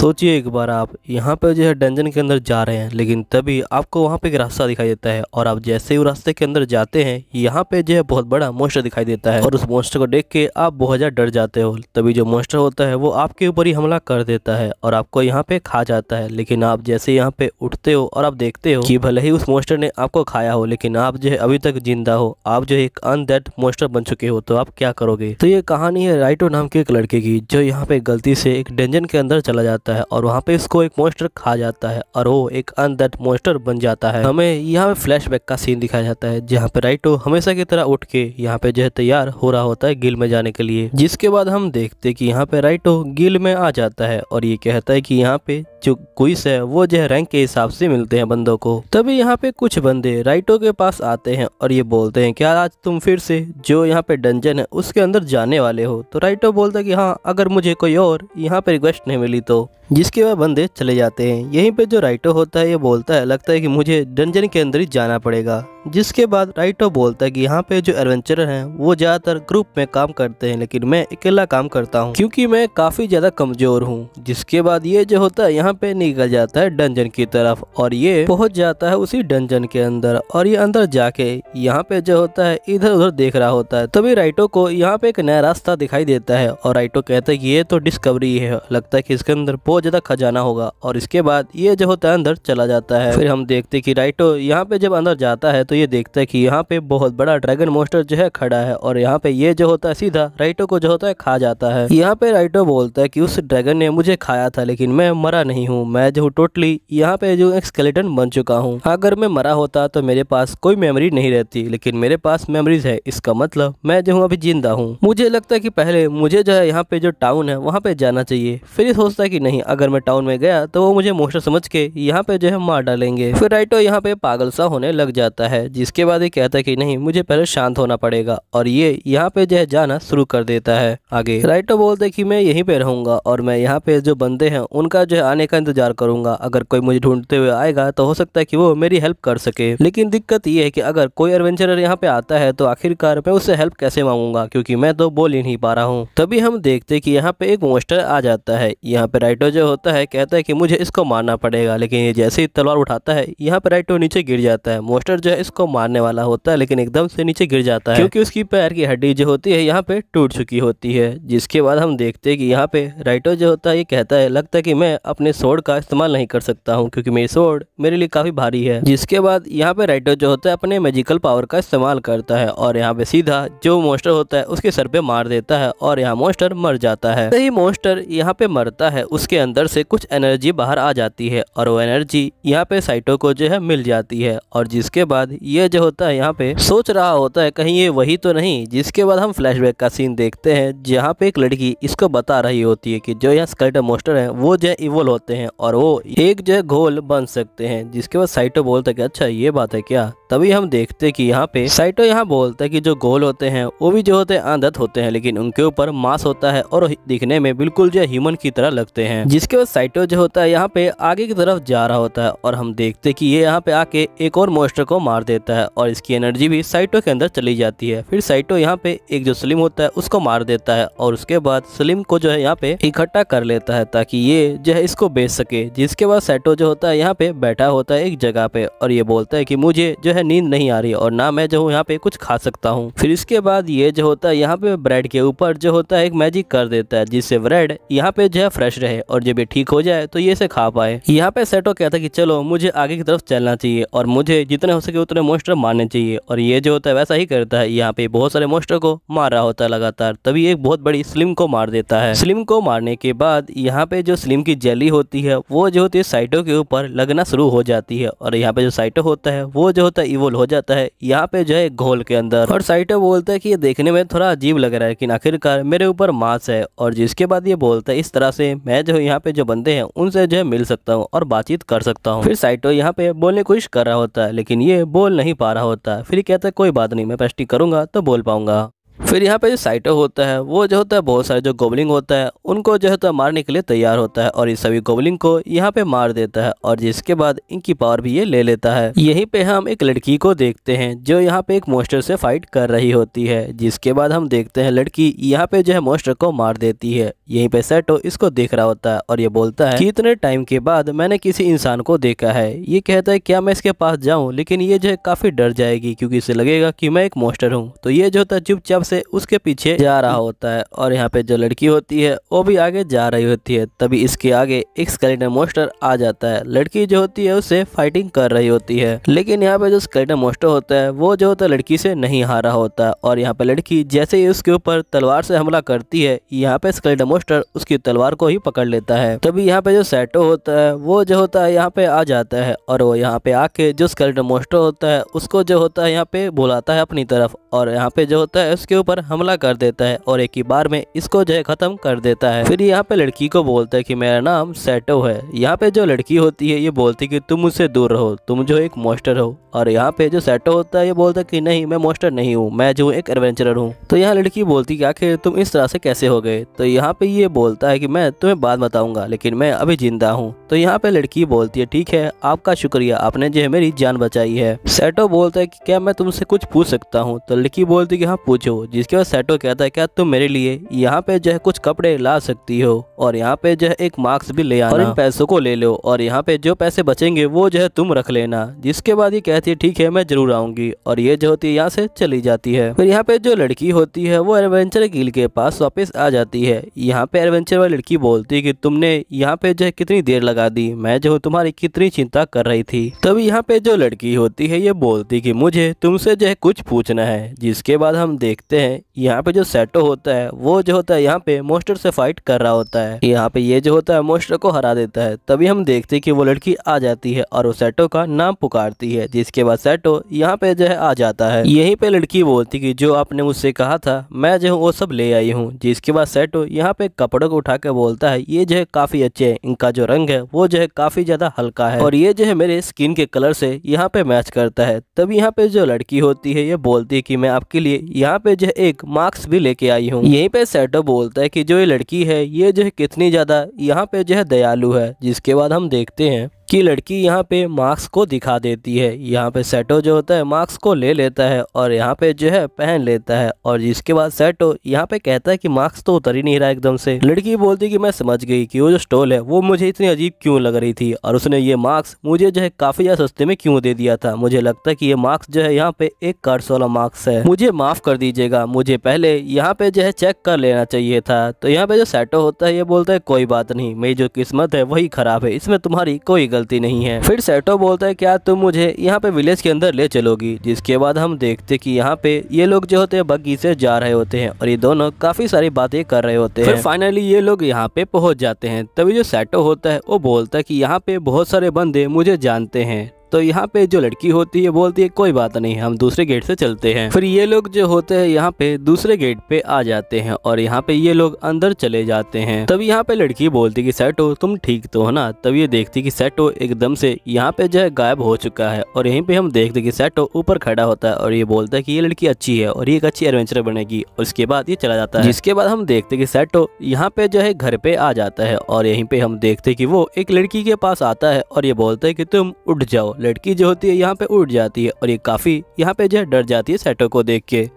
सोचिए एक बार आप यहाँ पर जो है डंजन के अंदर जा रहे हैं लेकिन तभी आपको वहाँ पे एक रास्ता दिखाई देता है और आप जैसे ही रास्ते के अंदर जाते हैं यहाँ पे जो है बहुत बड़ा मोस्टर दिखाई देता है और उस मोस्टर को देख के आप बहुत ज़्यादा डर जाते हो तभी जो मोस्टर होता है वो आपके ऊपर ही हमला कर देता है और आपको यहाँ पे खा जाता है लेकिन आप जैसे यहाँ पे उठते हो और आप देखते हो कि भले ही उस मोस्टर ने आपको खाया हो लेकिन आप जो है अभी तक जिंदा हो आप जो है एक अनदेड मोस्टर बन चुके हो तो आप क्या करोगे तो ये कहानी है राइटो नाम के एक लड़के की जो यहाँ पे गलती से एक डंजन के अंदर चला जाता जाता है और वहाँ पे इसको एक मोस्टर खा जाता है और वो एक अनदैट मोस्टर बन जाता है हमें यहाँ पे फ्लैश का सीन दिखाया जाता है जहाँ पे राइटो हमेशा की तरह उठ के यहाँ पे जो है तैयार हो रहा होता है गिल में जाने के लिए जिसके बाद हम देखते कि यहाँ पे राइटो गिल में आ जाता है और ये कहता है कि यहाँ पे जो क्विस है वो जो है रैंक के हिसाब से मिलते हैं बंदों को तभी यहाँ पे कुछ बंदे राइटो के पास आते हैं और ये बोलते हैं क्या आज तुम फिर से जो यहाँ पे डंजन है उसके अंदर जाने वाले हो तो राइटो बोलता है कि हाँ अगर मुझे कोई और यहाँ पे रिक्वेस्ट नहीं मिली तो जिसके वह बंदे चले जाते हैं यहीं पे जो राइटो होता है ये बोलता है लगता है कि मुझे डंजन के अंदर ही जाना पड़ेगा जिसके बाद राइटो बोलता है कि यहाँ पे जो एडवेंचरर हैं वो ज़्यादातर ग्रुप में काम करते हैं लेकिन मैं अकेला काम करता हूँ क्योंकि मैं काफ़ी ज़्यादा कमज़ोर हूँ जिसके बाद ये जो होता है यहाँ पे निकल जाता है डंजन की तरफ और ये पहुंच जाता है उसी डंजन के अंदर और ये अंदर जाके यहाँ पे जो होता है इधर उधर देख रहा होता है तभी राइटो को यहाँ पे एक नया रास्ता दिखाई देता है और राइटो कहता है ये तो डिस्कवरी है लगता है की इसके अंदर बहुत ज़्यादा खजाना होगा और इसके बाद ये जो होता है अंदर चला जाता है फिर हम देखते कि राइटो तो यहाँ पे जब अंदर जाता है तो ये देखता है कि यहाँ पे बहुत बड़ा ड्रैगन मोस्टर जो है खड़ा है और यहाँ पे ये जो होता है सीधा राइटो को जो होता है खा जाता है यहाँ पे राइटो बोलता है की उस ड्रैगन ने मुझे खाया था लेकिन मैं मरा नहीं हूँ मैं जो टोटली यहाँ पे जो एक स्केलेटन बन चुका हूँ अगर मैं मरा होता तो मेरे पास कोई मेमोरी नहीं रहती लेकिन मेरे पास मेमोरीज है इसका मतलब मैं जो हूँ अभी जिंदा हूँ मुझे लगता है कि पहले मुझे जो है यहाँ पे जो टाउन है वहाँ पे जाना चाहिए फिर सोचता है कि नहीं अगर मैं टाउन में गया तो वो मुझे मोस्टर समझ के यहाँ पे जो है मार डालेंगे फिर राइटो तो यहाँ पे पागल सा होने लग जाता है जिसके बाद ये कहता है कि नहीं मुझे पहले शांत होना पड़ेगा और ये यहाँ पे जो है जाना शुरू कर देता है आगे राइटो तो बोलते की मैं यही पे रहूंगा और मैं यहाँ पे जो बंदे है उनका जो है आने का इंतजार करूंगा अगर कोई मुझे ढूंढते हुए आएगा तो हो सकता है की वो मेरी हेल्प कर सके लेकिन दिक्कत ये है की अगर कोई एडवेंचर यहाँ पे आता है तो आखिरकार मैं उससे हेल्प कैसे मांगूंगा क्यूँकी मैं तो बोल ही नहीं पा रहा हूँ तभी हम देखते कि यहाँ पे एक मोस्टर आ जाता है यहाँ पे राइटो तो जो होता है कहता है कि मुझे इसको मारना पड़ेगा लेकिन ये जैसे ही तलवार उठाता है यहाँ पर राइटो नीचे गिर जाता है मोस्टर जो है इसको मारने वाला होता है लेकिन एकदम से नीचे गिर जाता है क्योंकि उसकी पैर की हड्डी जो होती है यहाँ पे टूट चुकी होती है जिसके बाद हम देखते हैं कि यहाँ पे राइटो जो होता है ये कहता है लगता है कि मैं अपने सोड का इस्तेमाल नहीं कर सकता हूँ क्योंकि मेरी सोड मेरे लिए काफ़ी भारी है जिसके बाद यहाँ पे राइटो जो होता है अपने मेजिकल पावर का इस्तेमाल करता है और यहाँ पे सीधा जो मोस्टर होता है उसके सर पे मार देता है और यहाँ मोस्टर मर जाता है सही मोस्टर यहाँ पे मरता है उसके अंदर से कुछ एनर्जी बाहर आ जाती है और वो एनर्जी यहाँ पे साइटो को जो है मिल जाती है और जिसके बाद ये जो होता है यहाँ पे सोच रहा होता है कहीं ये वही तो नहीं जिसके बाद हम फ्लैशबैक का सीन देखते हैं जहाँ पे एक लड़की इसको बता रही होती है कि जो यहाँ स्कल्टर मोस्टर है वो जो है होते हैं और वो एक जो है घोल बन सकते हैं जिसके बाद साइटो बोलता है कि अच्छा ये बात है क्या तभी हम देखते कि यहाँ पे साइटो यहाँ बोलता है कि जो गोल होते हैं वो भी जो होते हैं आंधत होते हैं लेकिन उनके ऊपर मांस होता है और दिखने में बिल्कुल जो ह्यूमन की तरह लगते हैं जिसके बाद साइटो जो होता है यहाँ पे आगे की तरफ जा रहा होता है और हम देखते कि ये यहाँ पे आके एक और मोस्टर को मार देता है और इसकी एनर्जी भी साइटो के अंदर चली जाती है फिर साइटो यहाँ पे एक जो सलीम होता है उसको मार देता है और उसके बाद सलीम को जो है यहाँ पे इकट्ठा कर लेता है ताकि ये जो है इसको बेच सके जिसके बाद साइटो जो होता है यहाँ पे बैठा होता है एक जगह पे और ये बोलता है की मुझे जो है नींद नहीं आ रही और ना मैं जो हूँ यहाँ पे कुछ खा सकता हूँ फिर इसके बाद ये जो होता है यहाँ पे ब्रेड के ऊपर जो होता है एक मैजिक कर देता है जिससे ब्रेड यहाँ पे जो है फ्रेश रहे और जब ये ठीक हो जाए तो ये इसे खा पाए यहाँ पे सेटो कहता है की चलो मुझे आगे की तरफ चलना चाहिए और मुझे जितने हो सके उतने मोस्टर मारने चाहिए और ये जो होता है वैसा ही करता है यहाँ पे बहुत सारे मोस्टर को मार रहा होता है लगातार तभी एक बहुत बड़ी स्लिम को मार देता है स्लिम को मारने के बाद यहाँ पे जो स्लिम की जेली होती है वो जो होती है साइटो के ऊपर लगना शुरू हो जाती है और यहाँ पे जो साइटो होता है वो जो होता है इवोल्व हो जाता है यहाँ पे जो है घोल के अंदर और साइटो बोलता है कि ये देखने में थोड़ा अजीब लग रहा है लेकिन आखिरकार मेरे ऊपर मास है और जिसके बाद ये बोलता है इस तरह से मैं जो यहाँ पे जो बंदे हैं उनसे जो है मिल सकता हूँ और बातचीत कर सकता हूँ फिर साइटो यहाँ पे बोलने की कोशिश कर रहा होता है लेकिन ये बोल नहीं पा रहा होता फिर कहता है कोई बात नहीं मैं पेस्टी करूंगा तो बोल पाऊंगा फिर यहाँ पे जो साइटो होता है वो जो होता है बहुत सारे जो गोबलिंग होता है उनको जो होता है मारने के लिए तैयार होता है और इस सभी गोबलिंग को यहाँ पे मार देता है और जिसके बाद इनकी पावर भी ये ले लेता है यहीं पे हम एक लड़की को देखते हैं जो यहाँ पे एक मोस्टर से फाइट कर रही होती है जिसके बाद हम देखते हैं लड़की यहाँ पे जो है मोस्टर को मार देती है यहीं पे सेटो इसको देख रहा होता है और ये बोलता है इतने टाइम के बाद मैंने किसी इंसान को देखा है ये कहता है क्या मैं इसके पास जाऊँ लेकिन ये जो है काफी डर जाएगी क्योंकि इसे लगेगा की मैं एक मोस्टर हूँ तो ये जो होता है चुपचाप से उसके पीछे जा रहा होता है और यहाँ पे जो लड़की होती है वो भी आगे जा रही होती है तभी इसके आगे एक स्केलेटन मोस्टर आ जाता है लड़की जो होती है उसे फाइटिंग कर रही होती है लेकिन यहाँ पे जो स्केलेटन मोस्टर होता है वो जो होता है लड़की से नहीं हारा होता है और यहाँ पे लड़की जैसे ही उसके ऊपर तलवार से हमला करती है यहाँ पे स्केलेटन मोस्टर उसकी तलवार को ही पकड़ लेता है तभी यहाँ पे जो सैटो होता है वो जो होता है यहाँ पे आ जाता है और वो यहाँ पे आके जो स्केलेटन मोस्टर होता है उसको जो होता है यहाँ पे बुलाता है अपनी तरफ और यहाँ पे जो होता है उसके ऊपर हमला कर देता है और एक ही बार में इसको जो है खत्म कर देता है फिर यहाँ पे लड़की को बोलता है कि मेरा नाम सेटो है यहाँ पे जो लड़की होती है ये बोलती है कि तुम मुझसे दूर रहो तुम जो एक मोस्टर हो और यहाँ पे जो सेटो होता है ये बोलता है कि नहीं मैं मोस्टर नहीं हूँ मैं जो एक एडवेंचरर हूँ तो यहाँ लड़की बोलती कि आखिर तुम इस तरह से कैसे हो गए तो यहाँ पे ये बोलता है कि मैं तुम्हें बात बताऊंगा लेकिन मैं अभी जिंदा हूँ तो यहाँ पे लड़की बोलती है ठीक है आपका शुक्रिया आपने जो है मेरी जान बचाई है सेटो बोलता है कि क्या मैं तुमसे कुछ पूछ सकता हूँ तो लड़की बोलती है कि हाँ पूछो जिसके बाद सेटो कहता है क्या तुम मेरे लिए यहाँ पे जो है कुछ कपड़े ला सकती हो और यहाँ पे जो है एक मास्क भी ले आना और इन पैसों को ले लो और यहाँ पे जो पैसे बचेंगे वो जो है तुम रख लेना जिसके बाद ये कहती है ठीक है मैं जरूर आऊंगी और ये जो होती है यहाँ से चली जाती है फिर यहाँ पे जो लड़की होती है वो एडवेंचर गिल के पास वापिस आ जाती है यहाँ पे एडवेंचर वाली लड़की बोलती है की तुमने यहाँ पे जो है कितनी देर लगा दी मैं जो तुम्हारी कितनी चिंता कर रही थी तभी यहाँ पे जो लड़की होती है ये बोलती की मुझे तुमसे जो है कुछ पूछना है जिसके बाद हम देखते देखते हैं यहाँ पे जो सेटो होता है वो जो होता है यहाँ पे मोस्टर से फाइट कर रहा होता है यहाँ पे ये जो होता है मोस्टर को हरा देता है तभी हम देखते कि वो लड़की आ जाती है और वो सेटो का नाम पुकारती है जिसके बाद सेटो यहाँ पे जो है आ जाता है यही पे लड़की बोलती की जो आपने मुझसे कहा था मैं जो हूँ वो सब ले आई हूँ जिसके बाद सेटो यहाँ पे कपड़ों को उठा के बोलता है ये जो है काफी अच्छे है इनका जो रंग है वो जो है काफी ज्यादा हल्का है और ये जो है मेरे स्किन के कलर से यहाँ पे मैच करता है तभी यहाँ पे जो लड़की होती है ये बोलती है कि मैं आपके लिए यहाँ पे जो जो है एक मार्क्स भी लेके आई हूँ यहीं पे सेटो बोलता है कि जो ये लड़की है ये जो है कितनी ज़्यादा यहाँ पे जो है दयालु है जिसके बाद हम देखते हैं कि लड़की यहाँ पे मार्क्स को दिखा देती है यहाँ पे सेटो जो होता है मार्क्स को ले लेता है और यहाँ पे जो है पहन लेता है और जिसके बाद सेटो यहाँ पे कहता है कि मार्क्स तो उतर ही नहीं रहा एकदम से लड़की बोलती कि मैं समझ गई कि वो जो स्टोल है वो मुझे इतनी अजीब क्यों लग रही थी और उसने ये मार्क्स मुझे जो है काफी ज्यादा सस्ते में क्यों दे दिया था मुझे लगता है की ये मार्क्स जो है यहाँ पे एक कर्स वाला मार्क्स है मुझे माफ कर दीजिएगा मुझे पहले यहाँ पे जो है चेक कर लेना चाहिए था तो यहाँ पे जो सेटो होता है ये बोलता है कोई बात नहीं मेरी जो किस्मत है वही खराब है इसमें तुम्हारी कोई गलती नहीं है फिर सेटो बोलता है क्या तुम मुझे यहाँ पे विलेज के अंदर ले चलोगी जिसके बाद हम देखते कि यहाँ पे ये लोग जो होते हैं बग्गी से जा रहे होते हैं और ये दोनों काफी सारी बातें कर रहे होते हैं फाइनली ये लोग यहाँ पे पहुंच जाते हैं तभी जो सेटो होता है वो बोलता है की यहाँ पे बहुत सारे बंदे मुझे जानते हैं तो यहाँ पे जो लड़की होती है बोलती है कोई बात नहीं हम दूसरे गेट से चलते हैं फिर ये लोग जो होते हैं यहाँ पे दूसरे गेट पे आ जाते हैं और यहाँ पे ये लोग अंदर चले जाते हैं तब यहाँ पे लड़की बोलती कि सेटो तुम ठीक तो हो ना तब ये देखती कि सेटो एकदम से यहाँ पे जो है गायब हो चुका है और यहीं पे हम देखते कि सेटो ऊपर खड़ा होता है और ये बोलता है की ये लड़की अच्छी है और ये एक अच्छी एडवेंचर बनेगी और उसके बाद ये चला जाता है इसके बाद हम देखते कि सेटो यहाँ पे जो है घर पे आ जाता है और यहीं पे हम देखते कि वो एक लड़की के पास आता है और ये बोलता है की तुम उठ जाओ लड़की जो होती है यहाँ पे उठ जाती है और ये काफ़ी यहाँ पे जो है डर जाती है सेटो को देख के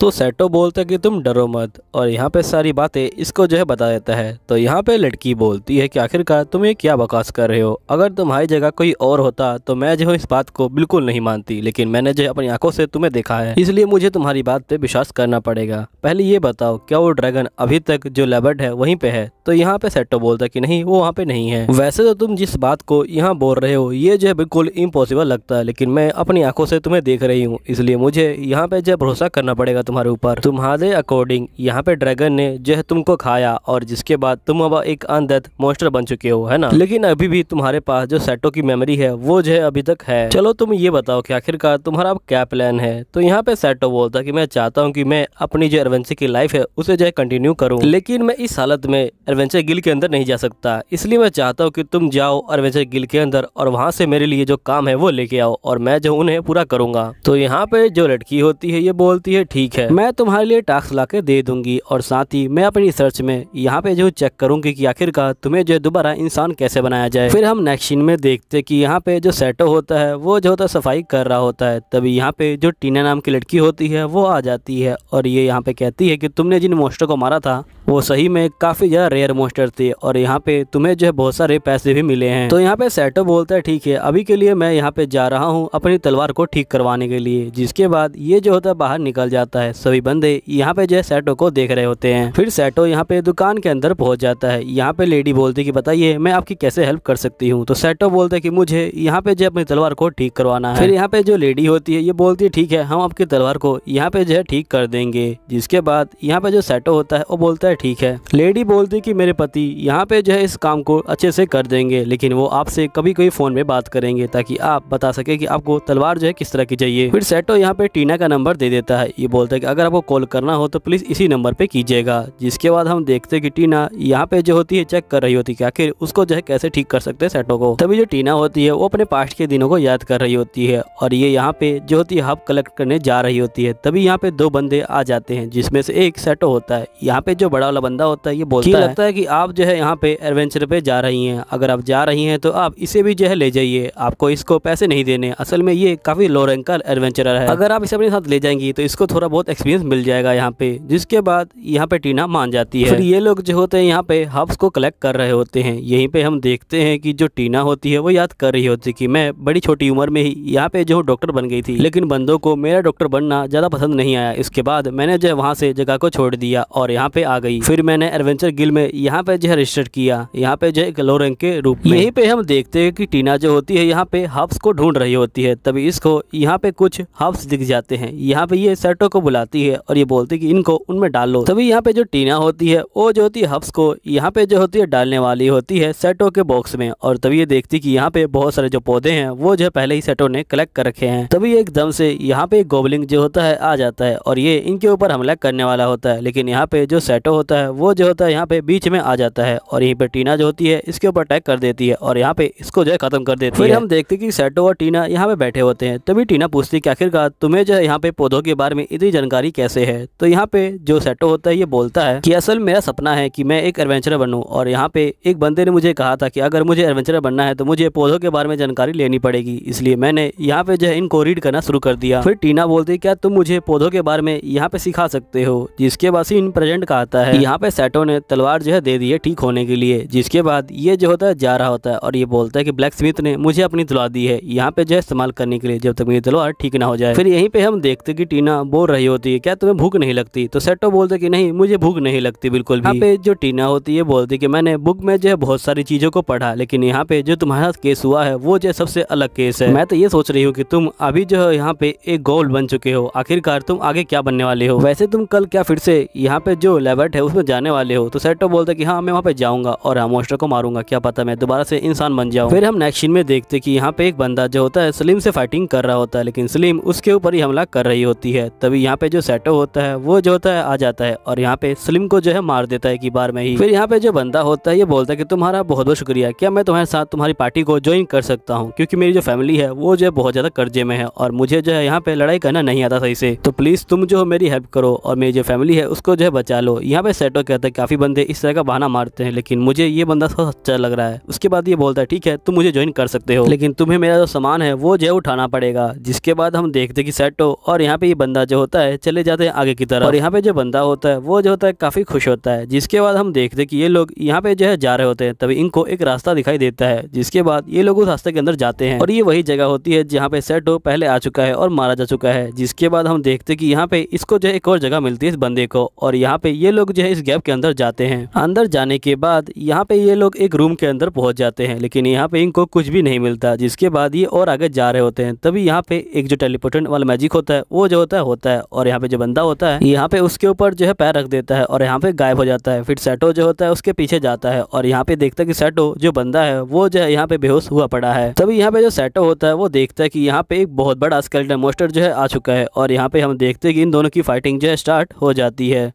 तो सेटो बोलता है कि तुम डरो मत और यहाँ पे सारी बातें इसको जो है बता देता है तो यहाँ पे लड़की बोलती है कि आखिरकार तुम ये क्या बकास कर रहे हो अगर तुम्हारी जगह कोई और होता तो मैं जो इस बात को बिल्कुल नहीं मानती लेकिन मैंने जो अपनी आंखों से तुम्हें देखा है इसलिए मुझे तुम्हारी बात पे विश्वास करना पड़ेगा पहले ये बताओ क्या वो ड्रैगन अभी तक जो लेबर्ड है वहीं पे है तो यहाँ पे सेटो बोलता है कि नहीं वो वहाँ पे नहीं है वैसे तो तुम जिस बात को यहाँ बोल रहे हो ये जो है बिल्कुल इम्पॉसिबल लगता है लेकिन मैं अपनी आंखों से तुम्हें देख रही हूँ इसलिए मुझे यहाँ पे जो भरोसा करना पड़ेगा तुम्हारे ऊपर तुम्हारे अकॉर्डिंग यहाँ पे ड्रैगन ने जो तुमको खाया और जिसके बाद तुम अब एक अनदत्त मोस्टर बन चुके हो है ना लेकिन अभी भी तुम्हारे पास जो सेटो की मेमोरी है वो जो है अभी तक है चलो तुम ये बताओ की आखिरकार तुम्हारा अब क्या प्लान है तो यहाँ पे सेटो बोलता की मैं चाहता हूँ की मैं अपनी जो एडवेंचर की लाइफ है उसे जो है कंटिन्यू करूँ लेकिन मैं इस हालत में एडवेंचर गिल के अंदर नहीं जा सकता इसलिए मैं चाहता हूँ की तुम जाओ एडवेंचर गिल के अंदर और वहाँ से मेरे लिए जो काम है वो लेके आओ और मैं जो उन्हें पूरा करूंगा तो यहाँ पे जो लड़की होती है ये बोलती है ठीक है है मैं तुम्हारे लिए टास्क ला के दे दूंगी और साथ ही मैं अपनी सर्च में यहाँ पे जो चेक करूंगी कि आखिरकार तुम्हें जो दोबारा इंसान कैसे बनाया जाए फिर हम नेक्स्ट सीन में देखते कि यहाँ पे जो सेटो होता है वो जो होता है सफाई कर रहा होता है तभी यहाँ पे जो टीना नाम की लड़की होती है वो आ जाती है और ये यहाँ पे कहती है कि तुमने जिन मोस्टर को मारा था वो सही में काफ़ी ज़्यादा रेयर मोस्टर थी और यहाँ पे तुम्हें जो है बहुत सारे पैसे भी मिले हैं तो यहाँ पे सेटअप बोलता है ठीक है अभी के लिए मैं यहाँ पे जा रहा हूँ अपनी तलवार को ठीक करवाने के लिए जिसके बाद ये जो होता है बाहर निकल जाता है सभी बंदे यहाँ पे जो है सेटो को देख रहे होते हैं फिर सेटो यहाँ पे दुकान के अंदर पहुंच जाता है यहाँ पे लेडी बोलती कि बताइए मैं आपकी कैसे हेल्प कर सकती हूँ तो सेटो बोलता है कि मुझे यहाँ पे जो अपनी तलवार को ठीक करवाना है फिर यहाँ पे जो लेडी होती है ये बोलती है ठीक है हम आपकी तलवार को यहाँ पे जो है ठीक कर देंगे जिसके बाद यहाँ पे जो सेटो होता है वो बोलता है ठीक है लेडी बोलती कि मेरे पति यहाँ पे जो है इस काम को अच्छे से कर देंगे लेकिन वो आपसे कभी कभी फ़ोन में बात करेंगे ताकि आप बता सके कि आपको तलवार जो है किस तरह की चाहिए फिर सेटो यहाँ पे टीना का नंबर दे देता है ये बोलता है कि अगर आपको कॉल करना हो तो प्लीज़ इसी नंबर पे कीजिएगा जिसके बाद हम देखते हैं कि टीना यहाँ पे जो होती है चेक कर रही होती है आखिर उसको जो है कैसे ठीक कर सकते हैं सेटो को तभी जो टीना होती है वो अपने पास्ट के दिनों को याद कर रही होती है और ये यहाँ पे जो होती है हब कलेक्ट करने जा रही होती है तभी यहाँ पे दो बंदे आ जाते हैं जिसमे से एक सेटो होता है यहाँ पे जो बड़ा वाला बंदा होता है ये बोलता है लगता है कि आप जो है यहाँ पे एडवेंचर पे जा रही हैं अगर आप जा रही हैं तो आप इसे भी जो है ले जाइए आपको इसको पैसे नहीं देने असल में ये काफ़ी लो रैंक का एडवेंचरर है अगर आप इसे अपने साथ ले जाएंगी तो इसको थोड़ा बहुत एक्सपीरियंस मिल जाएगा यहाँ पे जिसके बाद यहाँ पे टीना मान जाती है फिर ये लोग जो होते हैं यहाँ पे हब्स को कलेक्ट कर रहे होते हैं यहीं पे हम देखते हैं कि जो टीना होती है वो याद कर रही होती कि मैं बड़ी छोटी उम्र में ही यहाँ पे जो डॉक्टर बन गई थी लेकिन बंदों को मेरा डॉक्टर बनना ज़्यादा पसंद नहीं आया इसके बाद मैंने जो है वहाँ से जगह को छोड़ दिया और यहाँ पे आ गई गई फिर मैंने एडवेंचर गिल में यहाँ पे जो है रजिस्टर किया यहाँ पे जो है एक लो रैंक के रूप में यहीं पे हम देखते हैं कि टीना जो होती है यहाँ पे हब्स को ढूंढ रही होती है तभी इसको यहाँ पे कुछ हब्स दिख जाते हैं यहाँ पे ये सेटो को बुलाती है और ये बोलती है कि इनको उनमें डाल लो तभी यहाँ पे जो टीना होती है वो जो होती है हब्स को यहाँ पे जो होती है डालने वाली होती है सेटो के बॉक्स में और तभी ये देखती की यहाँ पे बहुत सारे जो पौधे हैं वो जो है पहले ही सेटो ने कलेक्ट कर रखे हैं तभी एकदम से यहाँ पे गोबलिंग जो होता है आ जाता है और ये इनके ऊपर हमला करने वाला होता है लेकिन यहाँ पे जो सेटो होता है वो जो होता है यहाँ पे बीच में आ जाता है और यहीं पे टीना जो होती है इसके ऊपर अटैक कर देती है और यहाँ पे इसको जो है खत्म कर देती है फिर हम देखते हैं कि सेटो और टीना यहाँ पे बैठे होते हैं तभी टीना पूछती कि आखिरकार तुम्हें जो है यहाँ पे पौधों के बारे में इतनी जानकारी कैसे है तो यहाँ पे जो सेटो होता है ये बोलता है कि असल मेरा सपना है कि मैं एक एडवेंचर बनूँ और यहाँ पे एक बंदे ने मुझे कहा था कि अगर मुझे एडवेंचर बनना है तो मुझे पौधों के बारे में जानकारी लेनी पड़ेगी इसलिए मैंने यहाँ पे जो है इनको रीड करना शुरू कर दिया फिर टीना बोलती क्या तुम मुझे पौधों के बारे में यहाँ पे सिखा सकते हो जिसके बाद इन प्रेजेंट का आता है है यहाँ पे सेटो ने तलवार जो है दे दी है ठीक होने के लिए जिसके बाद ये जो होता है जा रहा होता है और ये बोलता है कि ब्लैक स्मिथ ने मुझे अपनी तलवार दी है यहाँ पे जो है इस्तेमाल करने के लिए जब तक मेरी तलवार ठीक ना हो जाए फिर यहीं पे हम देखते कि टीना बोल रही होती है क्या तुम्हें भूख नहीं लगती तो सेटो बोलते कि नहीं मुझे भूख नहीं लगती बिल्कुल भी पे जो टीना होती है बोलती की मैंने बुक में जो है बहुत सारी चीजों को पढ़ा लेकिन यहाँ पे जो तुम्हारा केस हुआ है वो जो है सबसे अलग केस है मैं तो ये सोच रही हूँ की तुम अभी जो है यहाँ पे एक गोल बन चुके हो आखिरकार तुम आगे क्या बनने वाले हो वैसे तुम कल क्या फिर से यहाँ पे जो लेबर्ट है उसमें जाने वाले हो तो सेटो बोलता है कि हाँ मैं वहाँ पे जाऊँगा और हाँ मोस्टर को मारूंगा क्या पता मैं दोबारा से इंसान बन जाऊँ फिर हम नेक्स्ट में देखते कि यहाँ पे एक बंदा जो होता है सलीम से फाइटिंग कर रहा होता है लेकिन सलीम उसके ऊपर ही हमला कर रही होती है तभी यहाँ पे जो सेटो होता है वो जो होता है आ जाता है और यहाँ पे सलीम को जो है मार देता है की बार में ही फिर यहाँ पे जो बंदा होता है ये बोलता है की तुम्हारा बहुत बहुत शुक्रिया क्या मैं तुम्हारे साथ तुम्हारी पार्टी को ज्वाइन कर सकता हूँ क्योंकि मेरी जो फैमिली है वो जो है बहुत ज्यादा कर्जे में है और मुझे जो है यहाँ पे लड़ाई करना नहीं आता सही से तो प्लीज तुम जो मेरी हेल्प करो और मेरी जो फैमिली है उसको जो है बचा लो यहाँ पे भाई सेटो कहता है काफ़ी बंदे इस तरह का बहाना मारते हैं लेकिन मुझे ये बंदा थोड़ा अच्छा लग रहा है उसके बाद ये बोलता है ठीक है तुम मुझे ज्वाइन कर सकते हो लेकिन तुम्हें मेरा जो सामान है वो जो उठाना पड़ेगा जिसके बाद हम देखते कि सेटो और यहाँ पे ये बंदा जो होता है चले जाते हैं आगे की तरफ और यहाँ पे जो बंदा होता है वो जो होता है काफ़ी खुश होता है जिसके बाद हम देखते कि ये लोग यहाँ पे जो है जा रहे होते हैं तभी इनको एक रास्ता दिखाई देता है जिसके बाद ये लोग उस रास्ते के अंदर जाते हैं और ये वही जगह होती है जहाँ पे सेटो पहले आ चुका है और मारा जा चुका है जिसके बाद हम देखते कि यहाँ पे इसको जो है एक और जगह मिलती है इस बंदे को और यहाँ पे ये लोग जो है इस गैप के अंदर जाते हैं अंदर जाने के बाद यहाँ पे ये लोग एक रूम के अंदर पहुंच जाते हैं लेकिन यहाँ पे इनको कुछ भी नहीं मिलता जिसके बाद ये और आगे जा रहे होते हैं तभी यहाँ पे एक जो टेलीपोर्टेंट वाला मैजिक होता है वो जो होता है होता है और यहाँ पे जो बंदा होता है यहाँ पे उसके ऊपर जो है पैर रख देता है और यहाँ पे गायब हो जाता है फिर सेटो जो होता है उसके पीछे जाता है और यहाँ पे देखता है कि सेटो जो बंदा है वो जो है यहाँ पे बेहोश हुआ पड़ा है तभी यहाँ पे जो सेटो होता है वो देखता है कि यहाँ पे एक बहुत बड़ा स्केल्टन मोस्टर जो है आ चुका है और यहाँ पे हम देखते हैं कि इन दोनों की फाइटिंग जो है स्टार्ट हो जाती है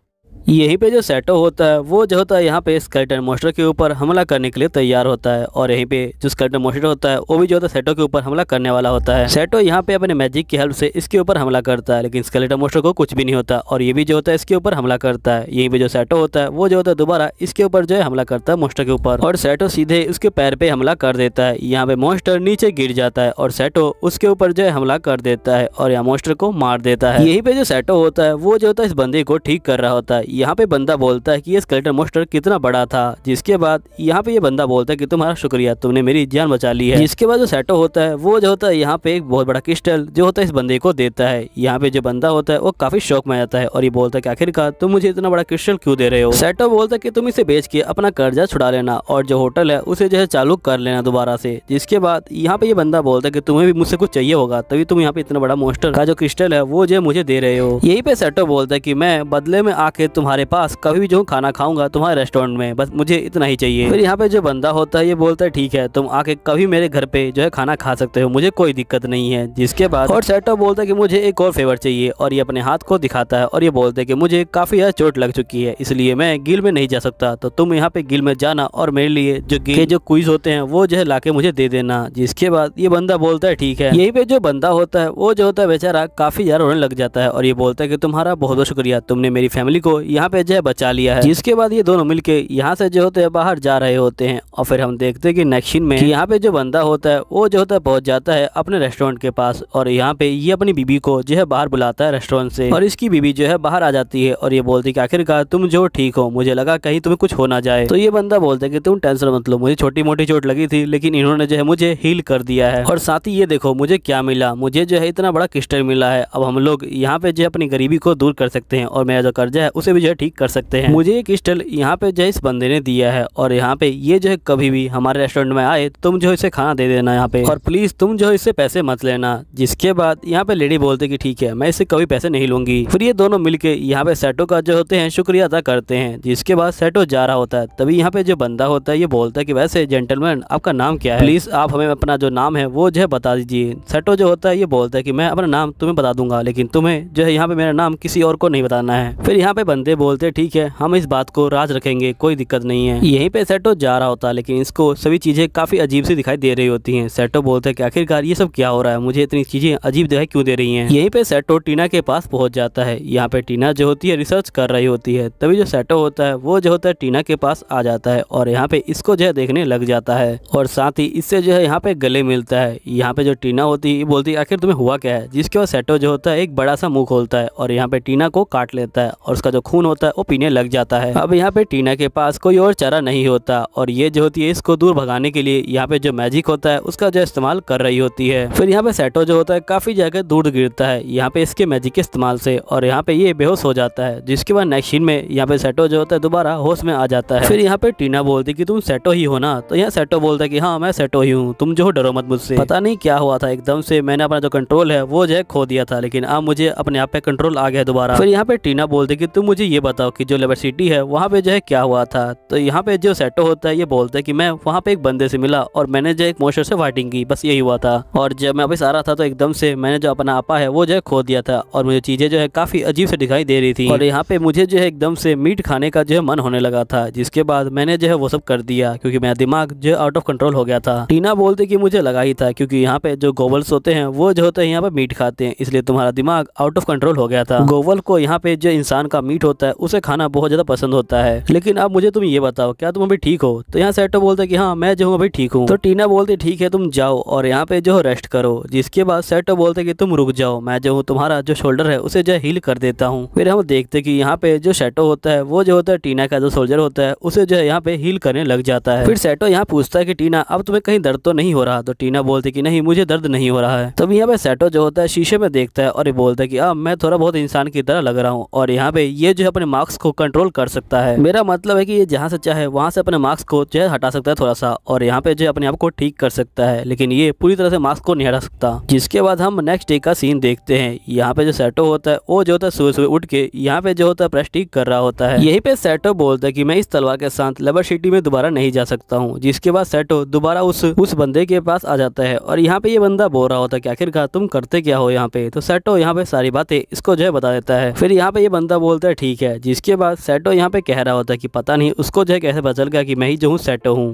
यही पे जो सेटो होता है वो जो होता है यहाँ पे स्केलेटन मोस्टर के ऊपर हमला करने के लिए तैयार होता है और यहीं पे जो स्केलेटन मोस्टर होता है वो भी जो होता है सेटो के ऊपर हमला करने वाला होता है सेटो यहाँ पे अपने मैजिक की हेल्प से इसके ऊपर हमला करता है लेकिन स्केलेटन मोस्टर को कुछ भी नहीं होता और ये भी जो होता है इसके ऊपर हमला करता है यहीं पे जो सेटो होता है वो जो होता है दोबारा इसके ऊपर जो है हमला करता है मोस्टर के ऊपर और सेटो सीधे उसके पैर पे हमला कर देता है यहाँ पे मोस्टर नीचे गिर जाता है और सेटो उसके ऊपर जो है हमला कर देता है और यहाँ मोस्टर को मार देता है यही पे जो सेटो होता है वो जो होता है इस बंदे को ठीक कर रहा होता है यहाँ पे बंदा बोलता है कि ये स्केलेटन मोस्टर कितना बड़ा था जिसके बाद यहाँ पे ये बंदा बोलता है कि तुम्हारा शुक्रिया तुमने मेरी जान बचा ली है इसके बाद जो सेटो होता है वो जो होता है यहाँ पे एक बहुत बड़ा क्रिस्टल जो होता है इस बंदे को देता है यहाँ पे जो बंदा होता है वो काफी शौक में आता है और ये बोलता है की आखिरकार तुम मुझे इतना बड़ा क्रिस्टल क्यों दे रहे हो सेटो बोलता है कि तुम इसे बेच के अपना कर्जा छुड़ा लेना और जो होटल है उसे जो है चालू कर लेना दोबारा से जिसके बाद यहाँ पे ये बंदा बोलता है कि तुम्हें भी मुझसे कुछ चाहिए होगा तभी तुम यहाँ पे इतना बड़ा मोस्टर का जो क्रिस्टल है वो जो मुझे दे रहे हो यही पे सेटो बोलता है की मैं बदले में आके तुम तुम्हारे पास कभी भी जो खाना खाऊंगा तुम्हारे रेस्टोरेंट में बस मुझे इतना ही चाहिए फिर यहाँ पे जो बंदा होता है ये बोलता है ठीक है तुम आके कभी मेरे घर पे जो है खाना खा सकते हो मुझे कोई दिक्कत नहीं है जिसके बाद हॉट सेटो बोलता है की मुझे एक और फेवर चाहिए और ये अपने हाथ को दिखाता है और ये बोलते है की मुझे काफी ज्यादा चोट लग चुकी है इसलिए मैं गिल में नहीं जा सकता तो तुम यहाँ पे गिल में जाना और मेरे लिए जो गिल जो क्विज होते हैं वो जो है ला मुझे दे देना जिसके बाद ये बंदा बोलता है ठीक है यही पे जो बंदा होता है वो जो होता है बेचारा काफी ज्यादा रोने लग जाता है और ये बोलता है कि तुम्हारा बहुत बहुत शुक्रिया तुमने मेरी फैमिली को यहाँ पे जो है बचा लिया है जिसके बाद ये दोनों मिलके यहाँ से जो होते हैं बाहर जा रहे होते हैं और फिर हम देखते हैं कि नेक्स्ट में यहाँ पे जो बंदा होता है वो जो होता है पहुंच जाता है अपने रेस्टोरेंट के पास और यहाँ पे ये अपनी बीबी को जो है बाहर बुलाता है रेस्टोरेंट से और इसकी बीबी जो है बाहर आ जाती है और ये बोलती है की आखिरकार तुम जो ठीक हो मुझे लगा कहीं तुम्हें कुछ हो ना जाए तो ये बंदा बोलते की तुम टेंशन मत लो मुझे छोटी मोटी चोट लगी थी लेकिन इन्होंने जो है मुझे हील कर दिया है और साथ ही ये देखो मुझे क्या मिला मुझे जो है इतना बड़ा क्रिस्टल मिला है अब हम लोग यहाँ पे जो है अपनी गरीबी को दूर कर सकते हैं और मेरा जो कर्जा है उसे भी जो है ठीक कर सकते हैं मुझे एक स्टल यहाँ पे जो है इस बंदे ने दिया है और यहाँ पे ये जो है कभी भी हमारे रेस्टोरेंट में आए तुम जो इसे खाना दे देना यहाँ पे और प्लीज तुम जो इससे पैसे मत लेना जिसके बाद यहाँ पे लेडी बोलते की ठीक है मैं इसे कभी पैसे नहीं लूंगी फिर ये दोनों मिलकर यहाँ पे सेटो का जो होते हैं शुक्रिया अदा करते हैं जिसके बाद सेटो जा रहा होता है तभी यहाँ पे जो बंदा होता है ये बोलता है की वैसे जेंटलमैन आपका नाम क्या है प्लीज आप हमें अपना जो नाम है वो जो है बता दीजिए सेटो जो होता है ये बोलता है की मैं अपना नाम तुम्हें बता दूंगा लेकिन तुम्हें जो है यहाँ पे मेरा नाम किसी और को नहीं बताना है फिर यहाँ पे बंदे बंदे बोलते ठीक है हम इस बात को राज रखेंगे कोई दिक्कत नहीं है यहीं पे सेटो जा रहा होता है लेकिन इसको सभी चीज़ें काफ़ी अजीब सी दिखाई दे रही होती हैं सेटो बोलते हैं कि आखिरकार ये सब क्या हो रहा है मुझे इतनी चीज़ें अजीब दिखाई क्यों दे रही है यही पे सेटो टीना के पास पहुंच जाता है यहाँ पे टीना जो होती है रिसर्च कर रही होती है तभी जो सेटो होता है वो जो होता है टीना के पास आ जाता है और यहाँ पे इसको जो है देखने लग जाता है और साथ ही इससे जो है यहाँ पे गले मिलता है यहाँ पे जो टीना होती है बोलती है आखिर तुम्हें हुआ क्या है जिसके बाद सेटो जो होता है एक बड़ा सा मुंह खोलता है और यहाँ पे टीना को काट लेता है और उसका जो खून खून होता है वो पीने लग जाता है अब यहाँ पे टीना के पास कोई और चारा नहीं होता और ये जो होती है इसको दूर भगाने के लिए यहाँ पे जो मैजिक होता है उसका जो इस्तेमाल कर रही होती है फिर यहाँ पे सेटो जो होता है काफी जगह दूर गिरता है यहाँ पे इसके मैजिक के इस्तेमाल से और यहाँ पे ये बेहोश हो जाता है जिसके बाद नेक्स्ट में यहाँ पे सेटो जो होता है दोबारा होश में आ जाता है फिर यहाँ पे टीना बोलती की तुम सेटो ही हो ना तो यहाँ सेटो बोलता है हाँ मैं सेटो ही हूँ तुम जो हो डरो मत मुझसे पता नहीं क्या हुआ था एकदम से मैंने अपना जो कंट्रोल है वो जो है खो दिया था लेकिन अब मुझे अपने आप पे कंट्रोल आ गया दोबारा फिर यहाँ पे टीना बोलती की तुम मुझे मुझे ये बताओ कि जो लेबर सिटी है वहाँ पे जो है क्या हुआ था तो यहाँ पे जो सेटो होता है ये बोलता है कि मैं वहाँ पे एक बंदे से मिला और मैंने जो एक मोशर से फाइटिंग की बस यही हुआ था और जब मैं वापस आ रहा था तो एकदम से मैंने जो अपना आपा है वो जो है खो दिया था और मुझे चीज़ें जो है काफ़ी अजीब से दिखाई दे रही थी और यहाँ पे मुझे जो है एकदम से मीट खाने का जो है मन होने लगा था जिसके बाद मैंने जो है वो सब कर दिया क्योंकि मेरा दिमाग जो है आउट ऑफ कंट्रोल हो गया था टीना बोलते कि मुझे लगा ही था क्योंकि यहाँ पे जो गोवल्स होते हैं वो जो होते हैं यहाँ पे मीट खाते हैं इसलिए तुम्हारा दिमाग आउट ऑफ कंट्रोल हो गया था गोवल को यहाँ पे जो इंसान का मीट होता होता है उसे खाना बहुत ज़्यादा पसंद होता है लेकिन अब मुझे तुम ये बताओ क्या तुम अभी ठीक हो तो यहाँ सेटो बोलते है कि हाँ मैं जो हूँ अभी ठीक हूँ तो टीना बोलती ठीक है तुम जाओ और यहाँ पे जो रेस्ट करो जिसके बाद सेटो बोलते कि तुम रुक जाओ मैं जो हूँ तुम्हारा जो शोल्डर है उसे जो हील कर देता हूँ फिर हम देखते कि यहाँ पे जो सेटो होता है वो जो होता है टीना का जो सोल्जर होता है उसे जो है यहाँ पे हील करने लग जाता है फिर सेटो यहाँ पूछता है कि टीना अब तुम्हें कहीं दर्द तो नहीं हो रहा तो टीना बोलती कि नहीं मुझे दर्द नहीं हो रहा है तब यहाँ पे सेटो जो होता है शीशे में देखता है और बोलता है कि अब हाँ, मैं थोड़ा बहुत इंसान की तरह लग रहा हूँ और यहाँ पे ये जो है अपने मार्क्स को कंट्रोल कर सकता है मेरा मतलब है कि ये जहाँ से चाहे वहाँ से अपने मार्क्स को जो है हटा सकता है थोड़ा सा और यहाँ पे जो अपने आप को ठीक कर सकता है लेकिन ये पूरी तरह से मार्क्स को नहीं हटा सकता जिसके बाद हम नेक्स्ट डे का सीन देखते हैं यहाँ पे जो सेटो होता है वो जो होता है सुबह सुबह उठ के यहाँ पे जो होता है प्रेस ठीक कर रहा होता है यही पे सेटो बोलता है की मैं इस तलवार के साथ लेबर सिटी में दोबारा नहीं जा सकता हूँ जिसके बाद सेटो दोबारा उस उस बंदे के पास आ जाता है और यहाँ पे ये बंदा बोल रहा होता है कि आखिरकार तुम करते क्या हो यहाँ पे तो सेटो यहाँ पे सारी बातें इसको जो है बता देता है फिर यहाँ पे ये बंदा बोलता है ठीक ठीक है जिसके बाद सेटो यहाँ पे कह रहा होता है कि पता नहीं उसको जो है कैसे पता चल गया कि मैं ही जो हूँ सेटो हूँ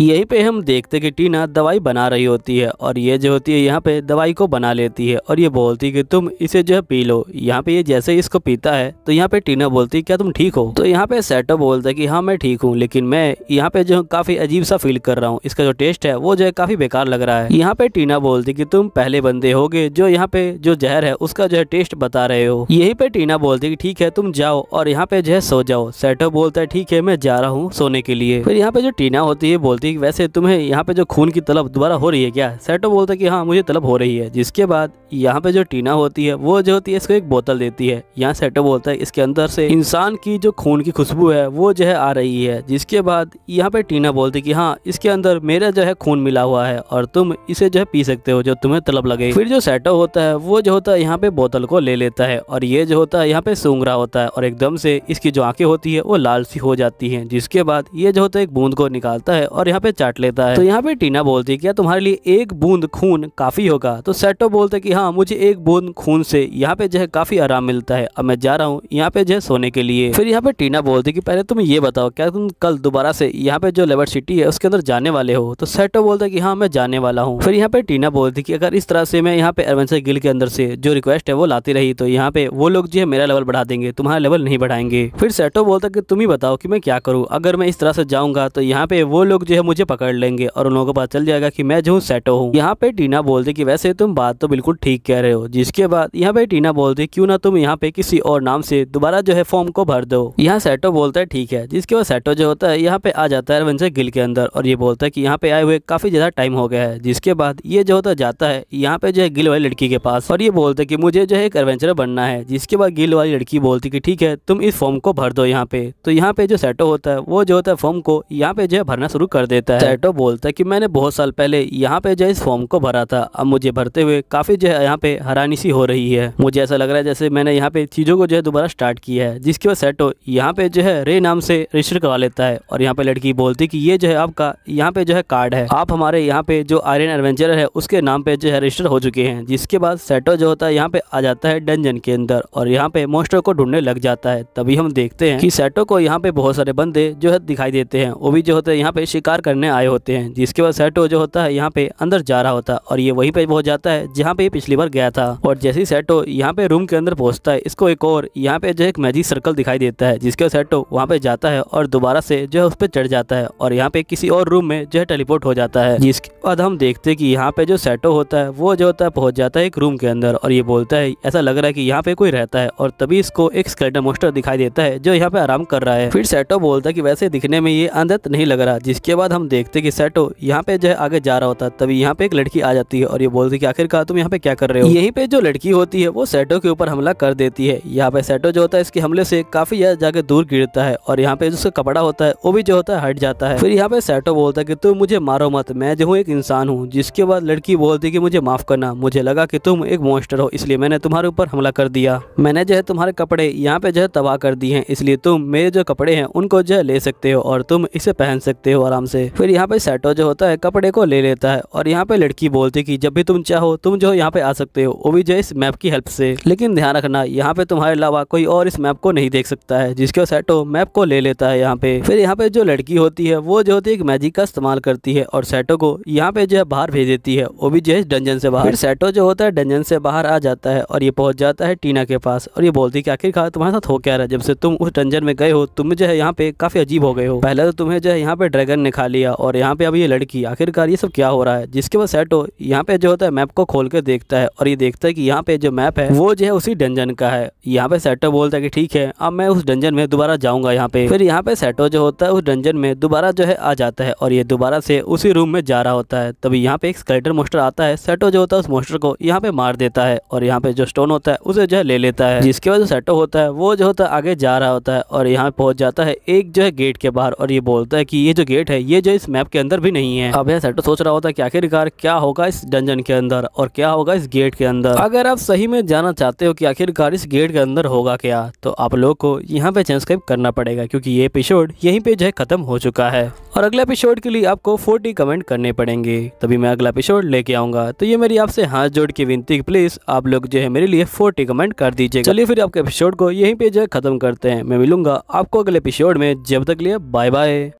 यहीं पे हम देखते कि टीना दवाई बना रही होती है और ये जो होती है यहाँ पे दवाई को बना लेती है और ये बोलती है कि तुम इसे जो है पी लो यहाँ पे ये जैसे इसको पीता है तो यहाँ पे टीना बोलती है क्या तुम ठीक हो तो यहाँ पे सेटअप बोलता है कि हाँ मैं ठीक हूँ लेकिन मैं यहाँ पे जो काफ़ी अजीब सा फील कर रहा हूँ इसका जो टेस्ट है वो जो है काफ़ी बेकार लग रहा है यहाँ पे टीना बोलती की तुम पहले बंदे हो जो यहाँ पे जो जहर है उसका जो है टेस्ट बता रहे हो यही पे टीना बोलती की ठीक है तुम जाओ और यहाँ पे जो है सो जाओ सेटअप बोलता है ठीक है मैं जा रहा हूँ सोने के लिए फिर यहाँ पे जो टीना होती है बोलती बोलती है कि वैसे तुम्हें यहाँ पे जो खून की तलब दोबारा हो रही है क्या सैटो बोलता है कि हाँ मुझे तलब हो रही है जिसके बाद यहाँ पे जो टीना होती है वो जो होती है इसको एक बोतल देती है यहाँ सेटो बोलता है इसके अंदर से इंसान की जो खून की खुशबू है वो जो है आ रही है जिसके बाद यहाँ पे टीना बोलती कि हाँ इसके अंदर मेरा जो है खून मिला हुआ है और तुम इसे जो है पी सकते हो जो तुम्हें तलब लगे फिर जो सेटो होता है वो जो होता है यहाँ पे बोतल को ले लेता है और ये जो होता है यहाँ पे सूंघ रहा होता है और एकदम से इसकी जो आंखें होती है वो लाल सी हो जाती है जिसके बाद ये जो होता है एक बूंद को निकालता है और यहाँ पे चाट लेता है तो यहाँ पे टीना बोलती है क्या तुम्हारे लिए एक बूंद खून काफ़ी होगा तो सेटो बोलते कि हाँ मुझे एक बूंद खून से यहाँ पे जो है काफ़ी आराम मिलता है अब मैं जा रहा हूँ यहाँ पे जो है सोने के लिए फिर यहाँ पे टीना बोलती कि पहले तुम ये बताओ क्या तुम कल दोबारा से यहाँ पे जो लेबर सिटी है उसके अंदर जाने वाले हो तो सेटो बोलता कि हाँ मैं जाने वाला हूँ फिर यहाँ पे टीना बोलती की अगर इस तरह से मैं यहाँ पे एडवेंचर गिल के अंदर से जो रिक्वेस्ट है वो लाती रही तो यहाँ पे वो लोग जो है मेरा लेवल बढ़ा देंगे तुम्हारा लेवल नहीं बढ़ाएंगे फिर सेटो बोलता कि तुम ही बताओ कि मैं क्या करूँ अगर मैं इस तरह से जाऊँगा तो यहाँ पे वो लोग जो है मुझे पकड़ लेंगे और उन लोगों को पता चल जाएगा कि मैं जो हूँ सेटो हूँ यहाँ पे टीना बोलते कि वैसे तुम बात तो बिल्कुल ठीक कह रहे हो जिसके बाद यहाँ पे टीना बोलते क्यों ना तुम यहाँ पे किसी और नाम से दोबारा जो है फॉर्म को भर दो यहाँ सेटो बोलता है ठीक है जिसके बाद सेटो जो होता है यहाँ पे आ जाता है रविंसर गिल के अंदर और ये बोलता है की यहाँ पे आए हुए काफी ज्यादा टाइम हो गया है जिसके बाद ये जो होता है जाता है यहाँ पे जो है गिल वाली लड़की के पास और ये बोलते की मुझे जो है एक एडवेंचर बनना है जिसके बाद गिल वाली लड़की बोलती की ठीक है तुम इस फॉर्म को भर दो यहाँ पे तो यहाँ पे जो सेटो होता है वो जो होता है फॉर्म को यहाँ पे जो है भरना शुरू कर दे देता है टैटो बोलता है कि मैंने बहुत साल पहले यहाँ पे जो इस फॉर्म को भरा था अब मुझे भरते हुए काफी जो है यहाँ पे हरानी सी हो रही है मुझे ऐसा लग रहा है जैसे मैंने यहाँ पे चीजों को जो है दोबारा स्टार्ट किया है जिसके बाद सेटो यहाँ पे जो है रे नाम से रजिस्टर करवा लेता है और यहाँ पे लड़की बोलती की ये जो है आपका यहाँ पे जो है कार्ड है आप हमारे यहाँ पे जो आर्यन एडवेंचर है उसके नाम पे जो है रजिस्टर हो चुके हैं जिसके बाद सेटो जो होता है यहाँ पे आ जाता है डंजन के अंदर और यहाँ पे मोस्टर को ढूंढने लग जाता है तभी हम देखते हैं कि सेटो को यहाँ पे बहुत सारे बंदे जो है दिखाई देते हैं वो भी जो होते हैं यहाँ पे शिकार करने आए होते हैं जिसके बाद सेटो जो होता है यहाँ पे अंदर जा रहा होता है और ये वहीं पे पहुंच जाता है जहाँ पे ये पिछली बार गया था और जैसे ही सेटो यहाँ पे रूम के अंदर पहुंचता है इसको एक और यहाँ पे जो एक मैजिक सर्कल दिखाई देता है जिसके बाद सेटो वहाँ पे जाता है और दोबारा से जो है उस पर चढ़ जाता है और यहाँ पे किसी और रूम में जो है टेलीपोर्ट हो जाता है जिसके बाद हम देखते हैं कि यहाँ पे जो सेटो होता है वो जो होता है पहुंच जाता है एक रूम के अंदर और ये बोलता है ऐसा लग रहा है की यहाँ पे कोई रहता है और तभी इसको एक स्केटर मोस्टर दिखाई देता है जो यहाँ पे आराम कर रहा है फिर सेटो बोलता है की वैसे दिखने में ये अंधत नहीं लग रहा जिसके बाद बाद हम देखते कि सेटो यहाँ पे जो है आगे जा रहा होता है तभी यहाँ पे एक लड़की आ जाती है और ये बोलती कि आखिरकार तुम यहाँ पे क्या कर रहे हो यहीं पे जो लड़की होती है वो सेटो के ऊपर हमला कर देती है यहाँ पे सेटो जो होता है इसके हमले से काफी जाके दूर गिरता है और यहाँ पे जो कपड़ा होता है वो भी जो होता है हट जाता है फिर यहाँ पे सेटो बोलता है की तुम मुझे मारो मत मैं जो हूँ एक इंसान हूँ जिसके बाद लड़की बोलती की मुझे माफ करना मुझे लगा की तुम एक मोस्टर हो इसलिए मैंने तुम्हारे ऊपर हमला कर दिया मैंने जो है तुम्हारे कपड़े यहाँ पे जो है तबाह कर दिए है इसलिए तुम मेरे जो कपड़े है उनको जो है ले सकते हो और तुम इसे पहन सकते हो आराम से फिर यहाँ पे सेटो जो होता है कपड़े को ले लेता है और यहाँ पे लड़की बोलती की जब भी तुम चाहो तुम जो यहाँ पे आ सकते हो वो भी जो इस मैप की हेल्प से लेकिन ध्यान रखना यहाँ पे तुम्हारे अलावा कोई और इस मैप को नहीं देख सकता है जिसके सेटो मैप को ले लेता है यहाँ पे फिर यहाँ पे जो लड़की होती है वो जो होती है मैजिक का इस्तेमाल करती है और सेटो को यहाँ पे जो है बाहर भेज देती है वो भी जो है डंजन से बाहर सेटो जो होता है डंजन से बाहर आ जाता है और ये पहुंच जाता है टीना के पास और ये बोलती है कि आखिरकार तुम्हारे साथ हो क्या रहा है जब से तुम उस डंजन में गए हो तुम जो है यहाँ पे काफी अजीब हो गए हो पहले तो तुम्हें जो है यहाँ पे ड्रैगन ने खा उठा लिया और यहाँ पे अब ये लड़की आखिरकार ये सब क्या हो रहा है जिसके बाद सेटो यहाँ पे जो होता है मैप को खोल कर देखता है और ये देखता है कि यहाँ पे जो मैप है वो जो है उसी डंजन का है यहाँ पे सेटो बोलता है कि ठीक है अब मैं उस डंजन में दोबारा जाऊंगा यहाँ पे फिर यहाँ पे सेटो जो होता है उस डंजन में दोबारा जो है आ जाता है और ये दोबारा से उसी रूम में जा रहा होता है तभी यहाँ पे एक स्केलेटर मोस्टर आता है सेटो जो होता है उस मोस्टर को यहाँ पे मार देता है और यहाँ पे जो स्टोन होता है उसे जो है ले लेता है जिसके बाद जो सेटो होता है वो जो होता है आगे जा रहा होता है और यहाँ पहुंच जाता है एक जो है गेट के बाहर और ये बोलता है कि ये जो गेट है ये ये जो इस मैप के अंदर भी नहीं है अब यह सेटो सोच रहा होता है कि आखिरकार क्या होगा इस डंजन के अंदर और क्या होगा इस गेट के अंदर अगर आप सही में जाना चाहते हो कि आखिरकार इस गेट के अंदर होगा क्या तो आप लोग को यहाँ पे सब्सक्राइब करना पड़ेगा क्योंकि ये एपिसोड यहीं पे जो है खत्म हो चुका है और अगले एपिसोड के लिए आपको फोर्टी कमेंट करने पड़ेंगे तभी मैं अगला एपिसोड लेके आऊंगा तो ये मेरी आपसे हाथ जोड़ की विनती प्लीज आप लोग जो है मेरे लिए फोर्टी कमेंट कर दीजिए चलिए फिर आपके एपिसोड को यही पे जो है खत्म करते हैं मैं मिलूंगा आपको अगले एपिसोड में जब तक लिए बाय बाय